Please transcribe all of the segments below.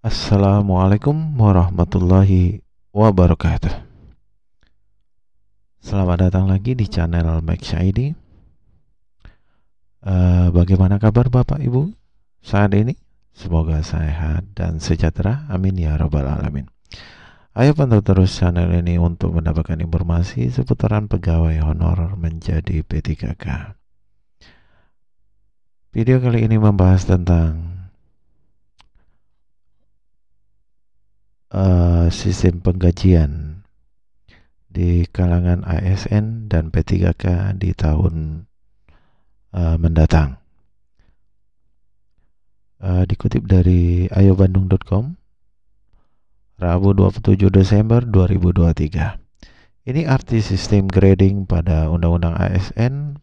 Assalamualaikum warahmatullahi wabarakatuh Selamat datang lagi di channel Max ID uh, eh, Bagaimana kabar Bapak Ibu saat ini? Semoga sehat dan sejahtera Amin ya Rabbal Alamin Ayo pantau terus channel ini untuk mendapatkan informasi seputaran pegawai honorer menjadi P3K Video kali ini membahas tentang uh, sistem penggajian di kalangan ASN dan P3K di tahun uh, mendatang. Uh, dikutip dari ayobandung.com Rabu 27 Desember 2023. Ini arti sistem grading pada Undang-Undang ASN,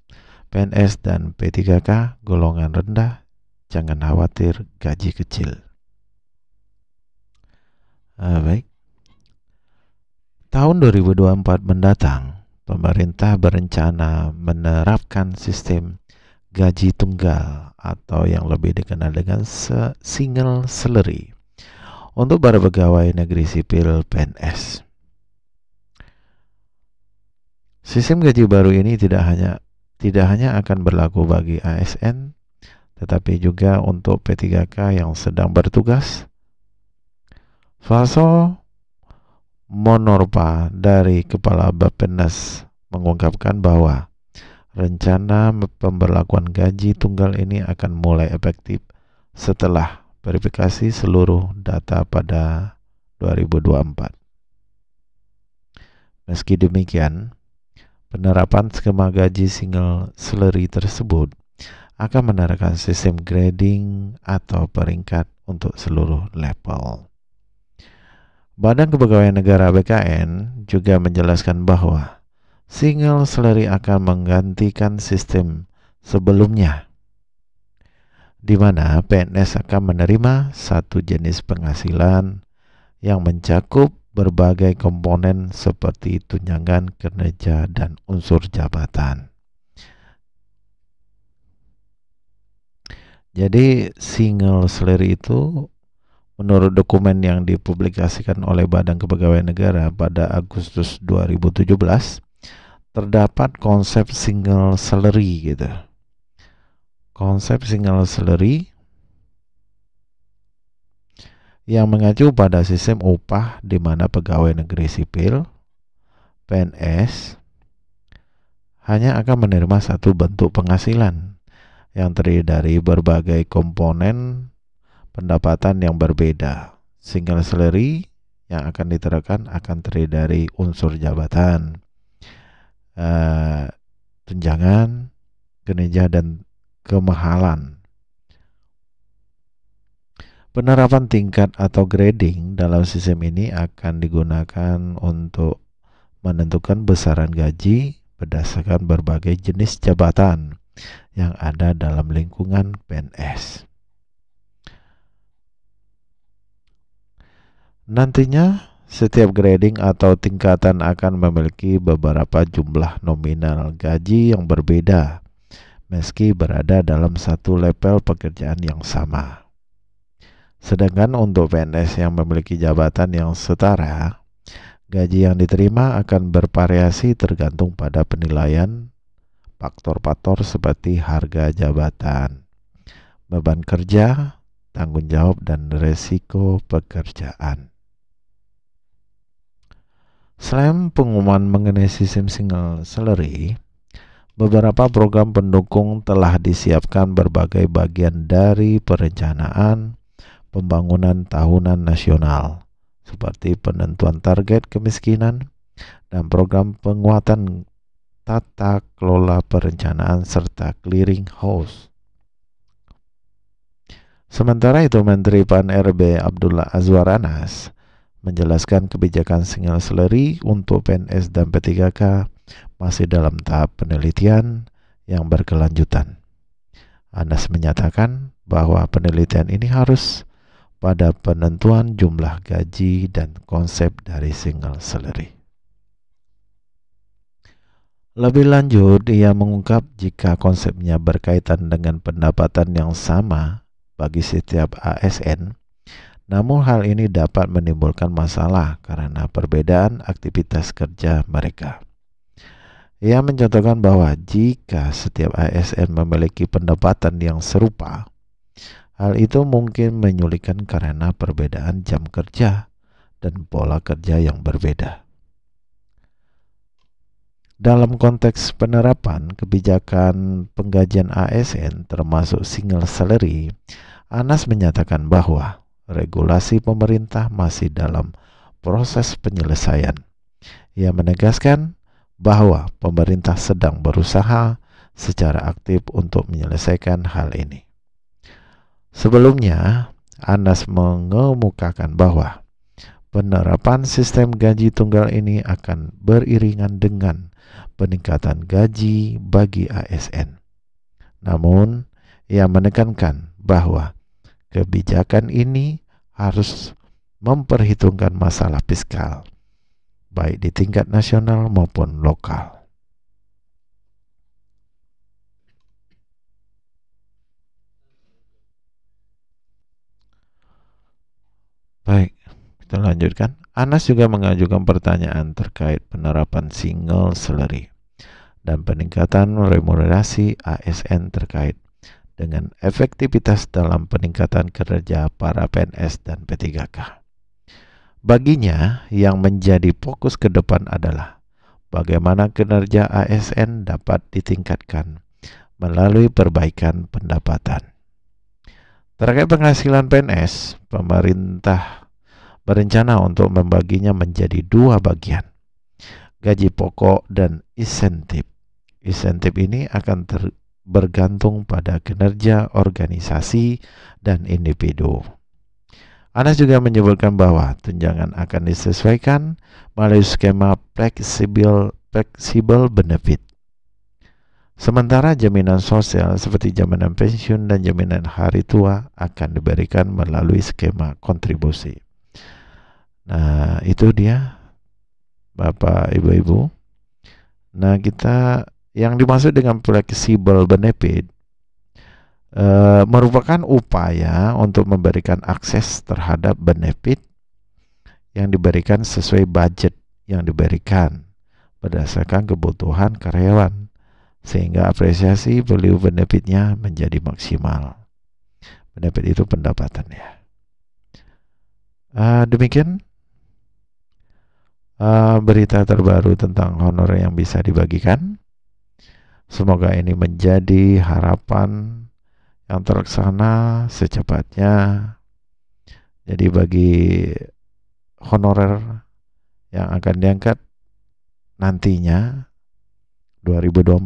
PNS dan P3K golongan rendah. Jangan khawatir gaji kecil. Uh, baik. Tahun 2024 mendatang, pemerintah berencana menerapkan sistem gaji tunggal atau yang lebih dikenal dengan single salary untuk para pegawai negeri sipil PNS. Sistem gaji baru ini tidak hanya tidak hanya akan berlaku bagi ASN tetapi juga untuk P3K yang sedang bertugas Faso Monorpa dari Kepala Bapenas mengungkapkan bahwa rencana pemberlakuan gaji tunggal ini akan mulai efektif setelah verifikasi seluruh data pada 2024. Meski demikian, penerapan skema gaji single salary tersebut akan menerapkan sistem grading atau peringkat untuk seluruh level. Badan Kepegawaian Negara BKN juga menjelaskan bahwa single salary akan menggantikan sistem sebelumnya di mana PNS akan menerima satu jenis penghasilan yang mencakup berbagai komponen seperti tunjangan kerja dan unsur jabatan. Jadi single salary itu Menurut dokumen yang dipublikasikan oleh Badan Kepegawaian Negara pada Agustus 2017, terdapat konsep single salary gitu. Konsep single salary yang mengacu pada sistem upah di mana pegawai negeri sipil PNS hanya akan menerima satu bentuk penghasilan yang terdiri dari berbagai komponen pendapatan yang berbeda. Single salary yang akan diterapkan akan terdiri dari unsur jabatan, uh, tunjangan, kinerja dan kemahalan. Penerapan tingkat atau grading dalam sistem ini akan digunakan untuk menentukan besaran gaji berdasarkan berbagai jenis jabatan yang ada dalam lingkungan PNS. Nantinya, setiap grading atau tingkatan akan memiliki beberapa jumlah nominal gaji yang berbeda, meski berada dalam satu level pekerjaan yang sama. Sedangkan untuk PNS yang memiliki jabatan yang setara, gaji yang diterima akan bervariasi tergantung pada penilaian faktor-faktor seperti harga jabatan, beban kerja, tanggung jawab, dan resiko pekerjaan. Selain pengumuman mengenai sistem single salary, beberapa program pendukung telah disiapkan berbagai bagian dari perencanaan pembangunan tahunan nasional, seperti penentuan target kemiskinan dan program penguatan tata kelola perencanaan serta clearing house. Sementara itu Menteri Pan RB Abdullah Azwar Anas menjelaskan kebijakan sinyal seleri untuk PNS dan P3K masih dalam tahap penelitian yang berkelanjutan. Anas menyatakan bahwa penelitian ini harus pada penentuan jumlah gaji dan konsep dari single salary. Lebih lanjut, ia mengungkap jika konsepnya berkaitan dengan pendapatan yang sama bagi setiap ASN, namun hal ini dapat menimbulkan masalah karena perbedaan aktivitas kerja mereka. Ia mencontohkan bahwa jika setiap ASN memiliki pendapatan yang serupa, hal itu mungkin menyulitkan karena perbedaan jam kerja dan pola kerja yang berbeda. Dalam konteks penerapan kebijakan penggajian ASN termasuk single salary, Anas menyatakan bahwa regulasi pemerintah masih dalam proses penyelesaian. Ia menegaskan bahwa pemerintah sedang berusaha secara aktif untuk menyelesaikan hal ini. Sebelumnya, Anas mengemukakan bahwa penerapan sistem gaji tunggal ini akan beriringan dengan peningkatan gaji bagi ASN. Namun, ia menekankan bahwa Kebijakan ini harus memperhitungkan masalah fiskal, baik di tingkat nasional maupun lokal. Baik, kita lanjutkan. Anas juga mengajukan pertanyaan terkait penerapan single salary dan peningkatan remunerasi ASN terkait dengan efektivitas dalam peningkatan kerja para PNS dan P3K. Baginya, yang menjadi fokus ke depan adalah bagaimana kinerja ASN dapat ditingkatkan melalui perbaikan pendapatan. Terkait penghasilan PNS, pemerintah berencana untuk membaginya menjadi dua bagian, gaji pokok dan insentif. Insentif ini akan ter bergantung pada kinerja organisasi dan individu. Anas juga menyebutkan bahwa tunjangan akan disesuaikan melalui skema fleksibel fleksibel benefit. Sementara jaminan sosial seperti jaminan pensiun dan jaminan hari tua akan diberikan melalui skema kontribusi. Nah, itu dia Bapak Ibu-ibu. Nah, kita yang dimaksud dengan flexible benefit uh, merupakan upaya untuk memberikan akses terhadap benefit yang diberikan sesuai budget yang diberikan berdasarkan kebutuhan karyawan sehingga apresiasi value benefitnya menjadi maksimal. Benefit itu ya Uh, demikian uh, berita terbaru tentang honor yang bisa dibagikan. Semoga ini menjadi harapan yang terlaksana secepatnya. Jadi bagi honorer yang akan diangkat nantinya 2024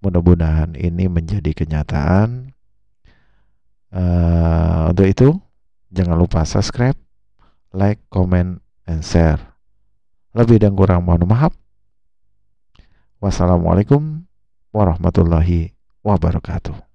mudah-mudahan ini menjadi kenyataan. Uh, untuk itu jangan lupa subscribe, like, comment, and share. Lebih dan kurang mohon maaf. Wassalamualaikum warahmatullahi wabarakatuh.